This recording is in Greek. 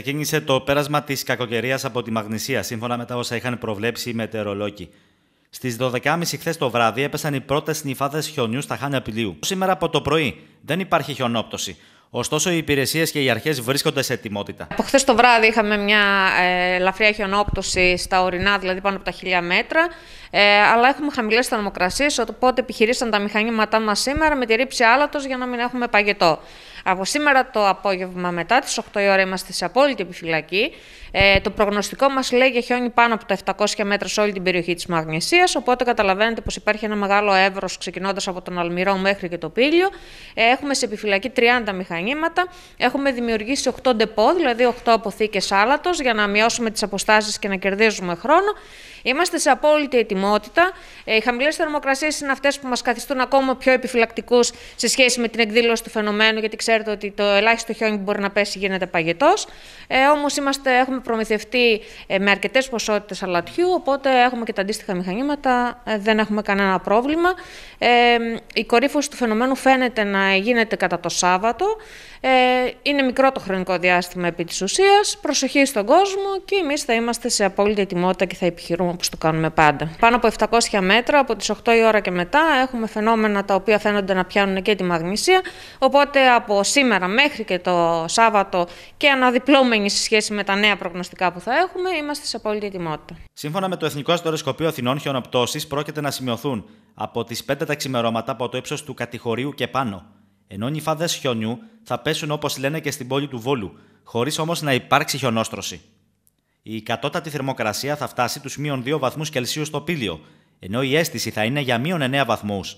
ξεκίνησε το πέρασμα της κακοκαιρίας από τη Μαγνησία, σύμφωνα με τα όσα είχαν προβλέψει οι μετεωρολόγοι. Στις 12.30 χθες το βράδυ έπεσαν οι πρώτες νυφάδες χιονιούς στα Χάνια Πηλίου. Σήμερα από το πρωί δεν υπάρχει χιονόπτωση. Ωστόσο, οι υπηρεσίες και οι αρχές βρίσκονται σε ετοιμότητα. Από χθες το βράδυ είχαμε μια ε, ελαφριά χιονόπτωση στα ορεινά, δηλαδή πάνω από τα χίλια μέτρα. Ε, αλλά έχουμε χαμηλές θερμοκρασίες, οπότε επιχειρήσαν τα μηχανήματά μας σήμερα με τη ρήψη άλατος για να μην έχουμε παγετό. Από σήμερα το απόγευμα μετά τις 8 η ώρα είμαστε σε απόλυτη επιφυλακή. Ε, το προγνωστικό μας λέει για χιόνι πάνω από τα 700 μέτρα σε όλη την περιοχή της Μαγνησίας, οπότε καταλαβαίνετε πως υπάρχει ένα μεγάλο εύρος ξεκινώντας από τον Αλμυρό μέχρι και το Πύλιο. Ε, έχουμε σε επιφυλακή 30 μηχανήματα, έχουμε δημιουργήσει 8 ντεπό, δηλαδή 8 αποθήκες άλατος για να μειώσουμε τις αποστάσεις και να κερδίζουμε χρόνο. Είμαστε σε απόλυτη ετοιμότητα. Ε, οι χαμηλές θερμοκρασίες είναι αυτές που μας καθιστούν ακόμα πιο επιφυλακτικούς σε σχέση με την εκδήλωση του φαινομένου, γιατί ξέρετε ότι το ελάχιστο χιόνι που μπορεί να πέσει γίνεται παγετός. Ε, Όμως έχουμε προμηθευτεί ε, με αρκετές ποσότητες αλατιού, οπότε έχουμε και τα αντίστοιχα μηχανήματα, ε, δεν έχουμε κανένα πρόβλημα. Ε, η κορύφωση του φαινομένου φαίνεται να γίνεται κατά το Σάββατο. Ε, είναι μικρό το χρονικό διάστημα επί της ουσίας. Προσοχή στον κόσμο και εμείς θα είμαστε σε απόλυτη ετοιμότητα και θα επιχειρούμε όπως το κάνουμε πάντα. Πάνω από 700 μέτρα, από τις 8 η ώρα και μετά, έχουμε φαινόμενα τα οποία φαίνονται να πιάνουν και τη μαγνησία, οπότε από σήμερα μέχρι και το Σάββατο και αναδιπλώμενοι σε σχέση με τα νέα προγνωστικά που θα έχουμε, είμαστε σε απόλυτη ετοιμότητα. Σύμφωνα με το Εθνικό Αστεροσκοπείο Αθηνών, χιονοπτώσεις πρόκειται να σημειωθούν από τις 5 τα ξημερώματα από το ύψος του κατηχωρίου και πάνω. Ενώ νυφάδες χιονιού θα πέσουν όπως λένε και στην πόλη του Βόλου, χωρίς όμως να υπάρξει χιονόστρωση. Η κατώτατη θερμοκρασία θα φτάσει τους μείον 2 βαθμούς Κελσίου στο Πήλιο, ενώ η αίσθηση θα είναι για μείον 9 βαθμούς.